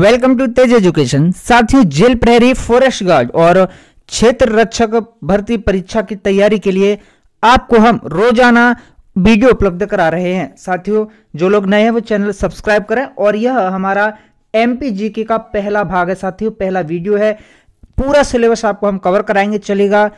welcome to Tej education साथियों जेल प्रहरी फॉरेस्ट गार्ड और क्षेत्र रक्षक भर्ती परीक्षा की तैयारी के लिए आपको हम रोजाना वीडियो उपलब्ध करा रहे हैं साथियों जो लोग नए हैं वो चैनल सब्सक्राइब करें और यह हमारा एम पी का पहला भाग है साथियों पहला वीडियो है पूरा सिलेबस आपको हम कवर कराएंगे चलेगा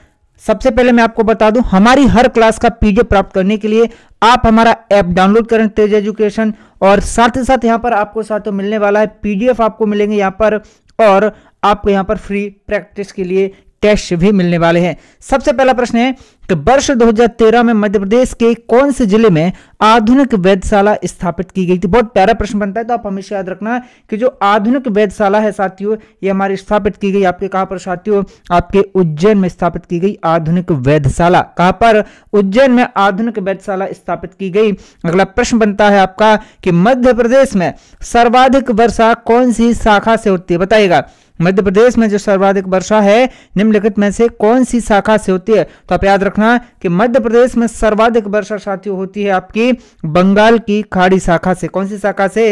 सबसे पहले मैं आपको बता दूं हमारी हर क्लास का पीडीएफ प्राप्त करने के लिए आप हमारा ऐप डाउनलोड करें तेज एजुकेशन और साथ ही साथ यहां पर आपको साथ मिलने वाला है पीडीएफ आपको मिलेंगे यहां पर और आपको यहां पर फ्री प्रैक्टिस के लिए टेस्ट भी मिलने वाले हैं सबसे पहला प्रश्न है कि वर्ष 2013 में मध्य प्रदेश के कौन से जिले में आधुनिक वैधशाला स्थापित की गई थी बहुत प्यारा प्रश्न बनता है तो आप हमेशा याद रखना कि जो आधुनिक वैधशाला है साथियों ये हमारी स्थापित की गई आपके कहां पर साथियों आपके उज्जैन में स्थापित की गई आधुनिक वैधशाला कहां पर उज्जैन में आधुनिक वैधशाला स्थापित की गई अगला प्रश्न बनता है आपका कि मध्य प्रदेश में सर्वाधिक वर्षा कौन सी शाखा से होती है बताइएगा मध्य प्रदेश में जो सर्वाधिक वर्षा है निम्नलिखित में से कौन सी शाखा से होती है तो आप याद रखना कि मध्य प्रदेश में सर्वाधिक वर्षा साथियों होती है आपकी बंगाल की खाड़ी शाखा से कौन सी शाखा से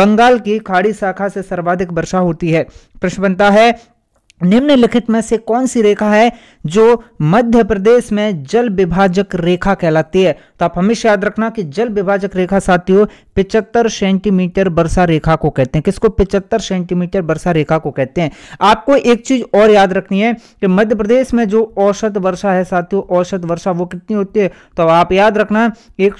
बंगाल की खाड़ी शाखा से सर्वाधिक वर्षा होती है प्रश्न बनता है निम्नलिखित में से कौन सी रेखा है जो मध्य प्रदेश में जल विभाजक रेखा कहलाती है तो आप हमेशा याद रखना कि जल विभाजक रेखा साथियों पिचहत्तर सेंटीमीटर वर्षा रेखा को कहते हैं किसको पिचहत्तर सेंटीमीटर वर्षा रेखा को कहते हैं आपको एक चीज और याद रखनी है कि मध्य प्रदेश में जो औसत वर्षा है साथियों औसत वर्षा वो कितनी होती है तो आप याद रखना एक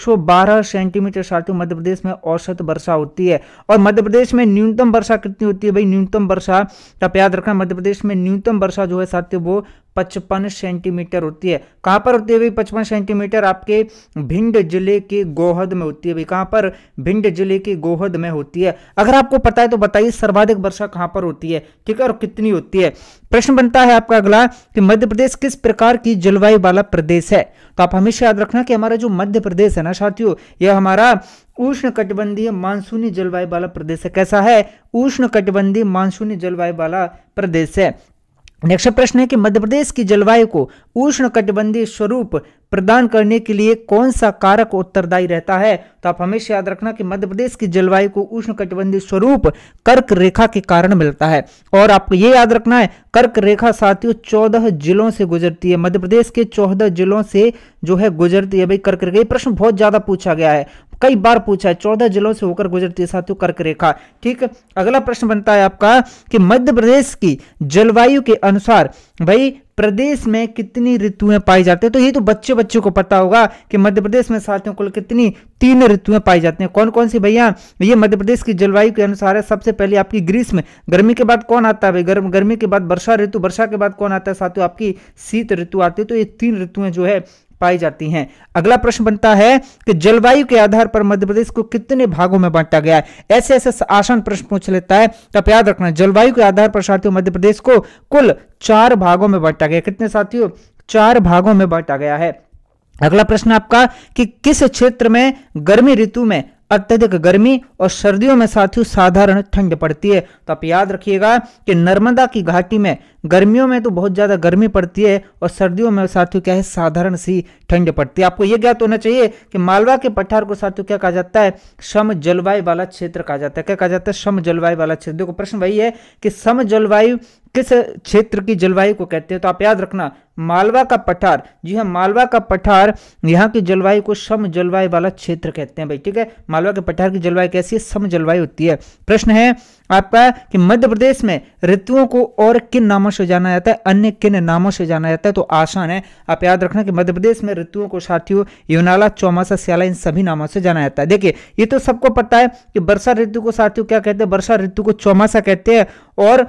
सेंटीमीटर साथियों मध्य प्रदेश में औसत वर्षा होती है और मध्य प्रदेश में न्यूनतम वर्षा कितनी होती है भाई न्यूनतम वर्षा तो आप याद रखना मध्य प्रदेश में न्यूनतम वर्षा जो है साथियों वो पचपन सेंटीमीटर होती है कहाँ पर होती है भाई पचपन सेंटीमीटर आपके भिंड जिले के गोहद में होती है भाई कहाँ पर भिंड जिले के गोहद में होती है अगर आपको पता है तो बताइए सर्वाधिक वर्षा कहाँ पर होती है ठीक है और कितनी होती है प्रश्न बनता है आपका अगला कि मध्य प्रदेश किस प्रकार की जलवायु वाला प्रदेश है तो आप हमेशा याद रखना कि हमारा जो मध्य प्रदेश है ना साथियों यह हमारा उष्ण कटिबंधीय मानसूनी जलवायु वाला प्रदेश है कैसा है उष्ण कटिबंधीय मानसूनी जलवायु वाला प्रदेश है नेक्स्ट प्रश्न है कि मध्य प्रदेश की जलवायु को उष्ण कटिबंधीय स्वरूप प्रदान करने के लिए कौन सा कारक उत्तरदायी रहता है तो आप हमेशा याद रखना कि मध्य प्रदेश की जलवायु को उष्ण स्वरूप कर्क रेखा के कारण मिलता है और आपको ये याद रखना है कर्क रेखा साथियों चौदह जिलों से गुजरती है मध्य प्रदेश के चौदह जिलों से जो है गुजरती है भाई कर्क रेखा ये प्रश्न बहुत ज्यादा पूछा गया है कई बार पूछा है चौदह जिलों से होकर गुजरती है साथियों कर्क रेखा ठीक अगला प्रश्न बनता है आपका कि मध्य प्रदेश की जलवायु के अनुसार भाई प्रदेश में कितनी ऋतुएं पाई जाती है तो ये तो बच्चे बच्चों को पता होगा कि मध्य प्रदेश में साथियों कुल कितनी तीन ऋतुएं पाई जाती हैं कौन कौन सी भैया ये मध्य प्रदेश की जलवायु के अनुसार है सबसे पहले आपकी ग्रीष्म गर्मी के बाद कौन आता है भाई गर्म गर्मी के बाद वर्षा ऋतु वर्षा के बाद कौन आता है साथियों आपकी शीत ऋतु आती है तो ये तीन ऋतुएं जो है पाई जाती हैं अगला प्रश्न बनता है कि जलवायु के आधार पर मध्य प्रदेश को कितने भागों में बांटा गया है ऐसे ऐसे आसान प्रश्न पूछ लेता है तो आप याद रखना जलवायु के आधार पर साथियों मध्य प्रदेश को कुल चार भागों में बांटा गया कितने साथियों चार भागों में बांटा गया है अगला प्रश्न आपका कि किस क्षेत्र में गर्मी ऋतु में अत्यधिक गर्मी और सर्दियों में साथियों साधारण ठंड पड़ती है तो आप याद रखिएगा कि नर्मदा की घाटी में गर्मियों में तो बहुत ज़्यादा गर्मी पड़ती है और सर्दियों में साथियों क्या है साधारण सी ठंड पड़ती है आपको यह ज्ञात होना चाहिए कि मालवा के पठार को साथियों क्या कहा जाता है सम जलवायु वाला क्षेत्र कहा जाता है क्या कहा जाता है सम जलवायु वाला क्षेत्र देखो प्रश्न वही है कि सम जलवायु किस क्षेत्र की जलवायु को कहते हैं तो आप याद रखना मालवा का पठार जी हाँ मालवा का पठार यहाँ की जलवायु को सम जलवायु वाला क्षेत्र कहते हैं भाई ठीक है मालवा के पठार की जलवायु कैसी है सम जलवायु होती है प्रश्न है आपका कि मध्य प्रदेश में ऋतुओं को और किन नामों से जाना जाता है अन्य किन नामों से जाना जाता है तो आसान है आप याद रखना कि मध्य प्रदेश में ऋतुओं को साथियों योनाला चौमासा सियाला इन सभी नामों से जाना जाता है देखिए ये तो सबको पता है कि वर्षा ऋतु को साथियों क्या कहते हैं वर्षा ऋतु को चौमासा कहते हैं और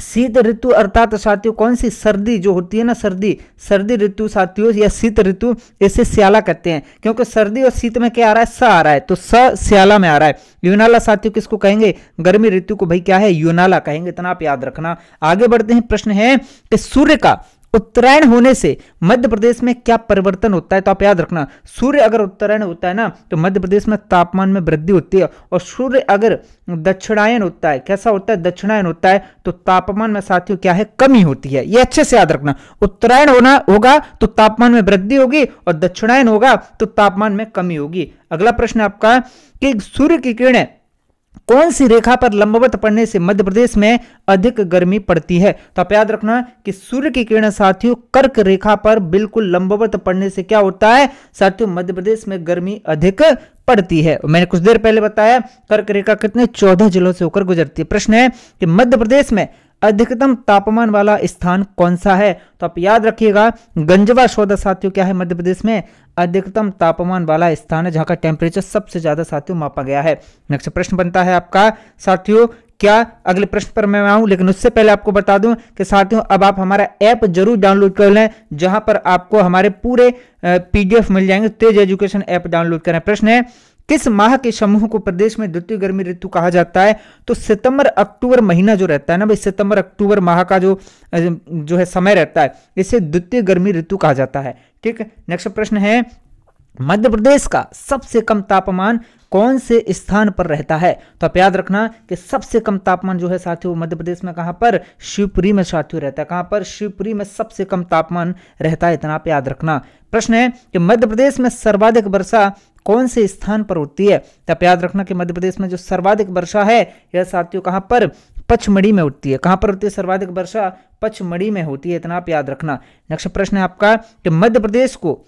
शीत ऋतु अर्थात साथियों कौन सी सर्दी जो होती है ना सर्दी सर्दी ऋतु साथियों या शीत ऋतु इसे स्याला कहते हैं क्योंकि सर्दी और शीत में क्या आ रहा है स आ रहा है तो स स्याला में आ रहा है यूनाला साथियों किसको कहेंगे गर्मी ऋतु को भाई क्या है यूनाला कहेंगे इतना आप याद रखना आगे बढ़ते हैं प्रश्न है कि सूर्य का उत्तरायण होने से मध्य प्रदेश में क्या परिवर्तन होता है तो आप याद रखना सूर्य अगर उत्तरायण होता है ना तो मध्य प्रदेश में तापमान में वृद्धि होती है और सूर्य अगर दक्षिणायन होता है कैसा होता है दक्षिणायन होता है तो तापमान में साथियों क्या है कमी होती है ये अच्छे से याद रखना उत्तरायण होना होगा तो तापमान में वृद्धि होगी और दक्षिणायन होगा तो तापमान में कमी होगी अगला प्रश्न आपका कि सूर्य की किरणें कौन सी रेखा पर लंबवत पड़ने से मध्य प्रदेश में अधिक गर्मी पड़ती है तो आप याद रखना कि सूर्य की किरण साथियों कर्क रेखा पर बिल्कुल लंबवत पड़ने से क्या होता है साथियों मध्य प्रदेश में गर्मी अधिक पड़ती है मैंने कुछ देर पहले बताया कर्क रेखा कितने चौदह जिलों से होकर गुजरती है प्रश्न है कि मध्य प्रदेश में अधिकतम तापमान वाला स्थान कौन सा है तो आप याद रखिएगा गंजवा सौदा साथियों क्या है मध्य प्रदेश में अधिकतम तापमान वाला स्थान है जहां का टेम्परेचर सबसे ज्यादा साथियों मापा गया है नेक्स्ट प्रश्न बनता है आपका साथियों क्या अगले प्रश्न पर मैं आऊं लेकिन उससे पहले आपको बता दूं कि साथियों अब आप हमारा ऐप जरूर डाउनलोड कर लें जहां पर आपको हमारे पूरे पीडीएफ मिल जाएंगे तेज एजुकेशन ऐप डाउनलोड करें प्रश्न है किस माह के समूह को प्रदेश में द्वितीय गर्मी ऋतु कहा जाता है तो सितंबर अक्टूबर महीना जो रहता है ना भाई सितंबर अक्टूबर माह का जो जो है समय रहता है इसे द्वितीय गर्मी ऋतु कहा जाता है ठीक है नेक्स्ट प्रश्न है मध्य प्रदेश का सबसे कम तापमान कौन से स्थान पर रहता है तो आप याद रखना कि सबसे कम तापमान जो है साथियों मध्य प्रदेश में कहां पर शिवपुरी में साथियों रहता है कहां पर शिवपुरी में सबसे कम तापमान रहता है इतना आप याद रखना प्रश्न है कि मध्य प्रदेश में सर्वाधिक वर्षा कौन से स्थान पर होती है तब याद रखना कि मध्य प्रदेश में जो सर्वाधिक वर्षा है यह साथियों कहाँ पर पचमढ़ी में होती है कहाँ पर होती है सर्वाधिक वर्षा पचमढ़ी में होती है इतना आप याद रखना नेक्स्ट प्रश्न है आपका कि मध्य प्रदेश को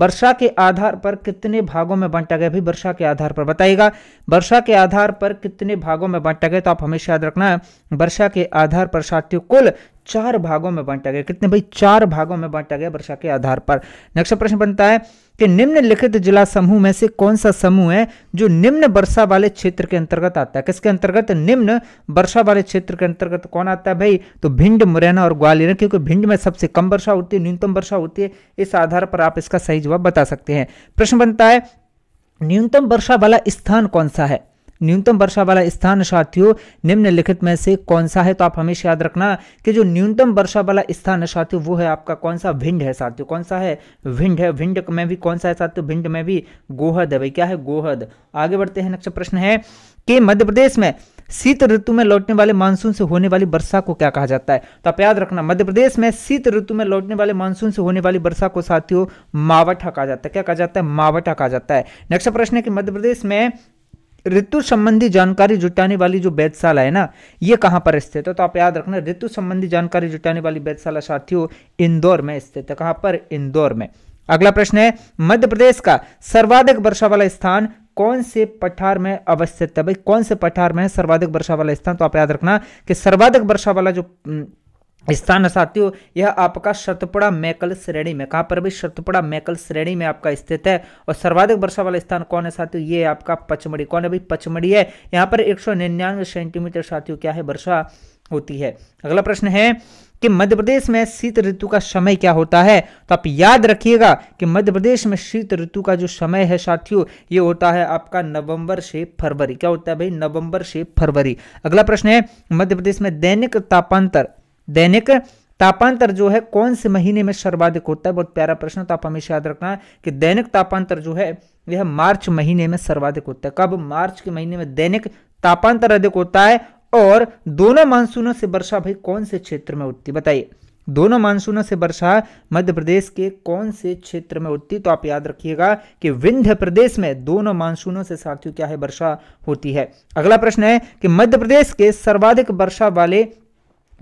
वर्षा के आधार पर कितने भागों में बांटा गया भी वर्षा के आधार पर बताइएगा वर्षा के आधार पर कितने भागों में बांटा गया तो आप हमेशा याद रखना है वर्षा के आधार पर साथियों कुल चार भागों में बांटा गया कितने भाई चार भागों में बांटा गया वर्षा के आधार पर नेक्स्ट प्रश्न बनता है कि निम्नलिखित जिला समूह में से कौन सा समूह है जो निम्न वर्षा वाले क्षेत्र के अंतर्गत आता है किसके अंतर्गत निम्न वर्षा वाले क्षेत्र के अंतर्गत कौन आता है भाई तो भिंड मुरैना और ग्वालियर क्योंकि भिंड में सबसे कम वर्षा होती है न्यूनतम वर्षा होती है इस आधार पर आप इसका सही जवाब बता सकते हैं प्रश्न बनता है न्यूनतम वर्षा वाला स्थान कौन सा है न्यूनतम वर्षा वाला स्थान साथियों निम्नलिखित में से कौन सा है तो आप हमेशा याद रखना कि जो न्यूनतम वर्षा वाला स्थान साथियों वो है आपका कौन सा भिंड है साथियों कौन सा है भिंड है भिंड में भी कौन सा है साथियों भिंड में भी गोहद है भाई क्या है गोहद आगे बढ़ते हैं नेक्स्ट प्रश्न है कि मध्य प्रदेश में शीत ऋतु में लौटने वाले मानसून से होने वाली वर्षा को क्या कहा जाता है तो आप याद रखना मध्य प्रदेश में शीत ऋतु में लौटने वाले मानसून से होने वाली वर्षा को साथियों मावठा कहा जाता है क्या कहा जाता है मावठा कहा जाता है नेक्स्ट प्रश्न है कि मध्य प्रदेश में ऋतु संबंधी जानकारी जुटाने वाली जो वेदशाला है ना ये कहाँ पर स्थित है तो आप याद रखना ऋतु संबंधी जानकारी जुटाने वाली वेदशाला साथियों इंदौर में स्थित है कहाँ पर इंदौर में अगला प्रश्न है मध्य प्रदेश का सर्वाधिक वर्षा वाला स्थान कौन से पठार में अवस्थित है भाई कौन से पठार में सर्वाधिक वर्षा वाला स्थान तो आप याद रखना कि सर्वाधिक वर्षा वाला जो स्थान साथियों यह आपका शतपुड़ा मैकल श्रेणी में कहाँ पर भी शतपुड़ा मैकल श्रेणी में आपका स्थित है और सर्वाधिक वर्षा वाला स्थान कौन है साथियों ये आपका पचमढ़ी कौन है भाई पचमढ़ी है यहाँ पर एक सेंटीमीटर साथियों क्या है वर्षा होती है अगला प्रश्न है कि मध्य प्रदेश में शीत ऋतु का समय क्या होता है तो आप याद रखिएगा कि मध्य प्रदेश में शीत ऋतु का जो समय है साथियों ये होता है आपका नवंबर से फरवरी क्या होता है भाई नवंबर से फरवरी अगला प्रश्न है मध्य प्रदेश में दैनिक तापांतर दैनिक तापांतर जो है कौन से महीने में सर्वाधिक होता है बहुत प्यारा प्रश्न तो आप हमेशा याद रखना कि दैनिक तापांतर जो है यह मार्च महीने में सर्वाधिक होता है कब मार्च के महीने में दैनिक तापांतर अधिक होता है और दोनों मानसूनों से वर्षा भाई कौन से क्षेत्र में होती है बताइए दोनों मानसूनों से वर्षा मध्य प्रदेश के कौन से क्षेत्र में होती तो आप याद रखिएगा कि विंध्य प्रदेश में दोनों मानसूनों से साथियों क्या है वर्षा होती है अगला प्रश्न है कि मध्य प्रदेश के सर्वाधिक वर्षा वाले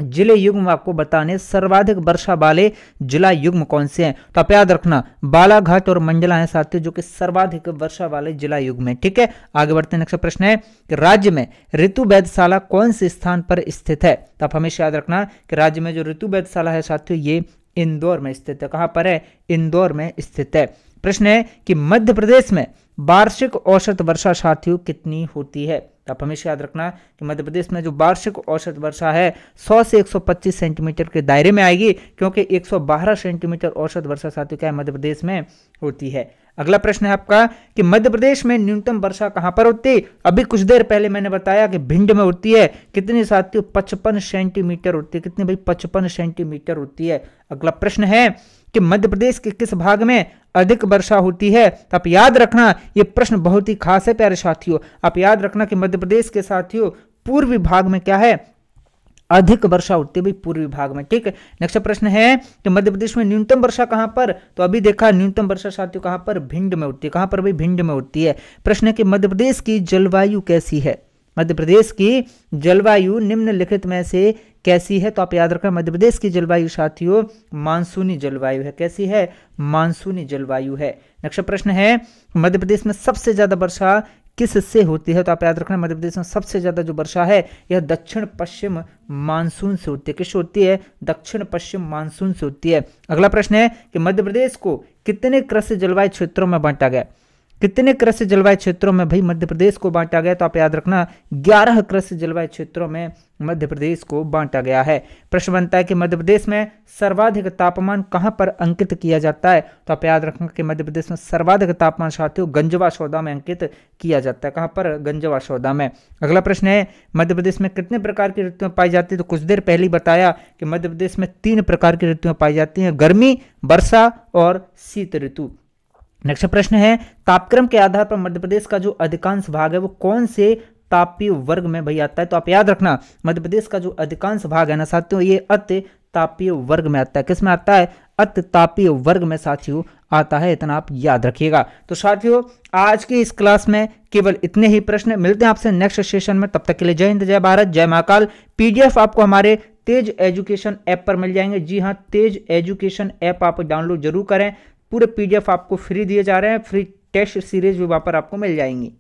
जिले युग्म आपको बताने सर्वाधिक वर्षा वाले जिला युग्म कौन से हैं तो आप याद रखना बालाघाट और मंडला है साथियों जो कि सर्वाधिक वर्षा वाले जिला युग्म है ठीक है आगे बढ़ते हैं नेक्स्ट प्रश्न है कि राज्य में ऋतु वैधशाला कौन से स्थान पर स्थित है तो आप हमेशा याद रखना कि राज्य में जो ऋतु वैधशाला है साथियों ये इंदौर में स्थित है कहाँ पर है इंदौर में स्थित है प्रश्न है कि मध्य प्रदेश में वार्षिक औसत वर्षा साथियों कितनी होती है आप हमेशा याद रखना कि मध्य प्रदेश में जो वार्षिक औसत वर्षा है 100 से 125 सेंटीमीटर के दायरे में आएगी क्योंकि 112 सेंटीमीटर औसत वर्षा साथियों क्या है मध्य प्रदेश में होती है अगला प्रश्न है आपका कि मध्य प्रदेश में न्यूनतम वर्षा कहां पर होती अभी कुछ देर पहले मैंने बताया कि भिंड में होती है कितनी साथियों पचपन सेंटीमीटर होती है कितनी भाई पचपन सेंटीमीटर होती है अगला प्रश्न है कि मध्य प्रदेश के किस भाग में अधिक वर्षा होती है तो आप याद रखना ये प्रश्न बहुत ही खास है प्यारे साथियों आप याद रखना कि मध्य प्रदेश के साथियों पूर्वी भाग में क्या है अधिक वर्षा होती हुई पूर्वी भाग में ठीक है नेक्स्ट प्रश्न है कि मध्य प्रदेश में न्यूनतम वर्षा कहां पर तो अभी देखा न्यूनतम वर्षा साथियों कहां पर भिंड में होती है कहां पर भी भिंड में होती है प्रश्न है कि मध्य प्रदेश की जलवायु कैसी है मध्य प्रदेश की जलवायु निम्नलिखित में से कैसी है तो आप याद रखें मध्य प्रदेश की जलवायु साथियों मानसूनी जलवायु है कैसी है मानसूनी जलवायु है नेक्स्ट प्रश्न है मध्य प्रदेश में सबसे ज़्यादा वर्षा किस से होती है तो आप याद रखना मध्य प्रदेश में सबसे ज़्यादा जो वर्षा है यह दक्षिण पश्चिम मानसून से होती है किस होती है दक्षिण पश्चिम मानसून से होती है अगला प्रश्न है कि मध्य प्रदेश को कितने कृषि जलवायु क्षेत्रों में बांटा गया कितने कृषि जलवायु क्षेत्रों में भाई मध्य प्रदेश को बांटा गया तो आप याद रखना ग्यारह कृषि जलवायु क्षेत्रों में मध्य प्रदेश को बांटा गया है प्रश्न बनता है कि मध्य प्रदेश में सर्वाधिक तापमान कहाँ पर अंकित किया जाता है तो आप याद रखना कि मध्य प्रदेश में सर्वाधिक तापमान साथियों गंजवा सौदा में अंकित किया जाता है कहाँ पर गंजवा सौदा में अगला प्रश्न है मध्य प्रदेश में कितने प्रकार की ऋतुएं पाई जाती है तो कुछ देर पहले बताया कि मध्य प्रदेश में तीन प्रकार की ऋतुएं पाई जाती हैं गर्मी वर्षा और शीत ऋतु नेक्स्ट प्रश्न है तापक्रम के आधार पर मध्य प्रदेश का जो अधिकांश भाग है वो कौन से तापीय वर्ग में भाई आता है तो आप याद रखना मध्य प्रदेश का जो अधिकांश भाग है ना साथियों ये अति तापीय वर्ग में आता है किस में आता है अति तापीय वर्ग में साथियों आता है इतना आप याद रखिएगा तो साथियों आज की इस क्लास में केवल इतने ही प्रश्न मिलते हैं आपसे नेक्स्ट सेशन में तब तक के लिए जय हिंद जय भारत जय महाकाल पीडीएफ आपको हमारे तेज एजुकेशन ऐप पर मिल जाएंगे जी हाँ तेज एजुकेशन ऐप आप डाउनलोड जरूर करें पूरे पीडीएफ आपको फ्री दिए जा रहे हैं फ्री टेस्ट सीरीज भी वहाँ पर आपको मिल जाएंगी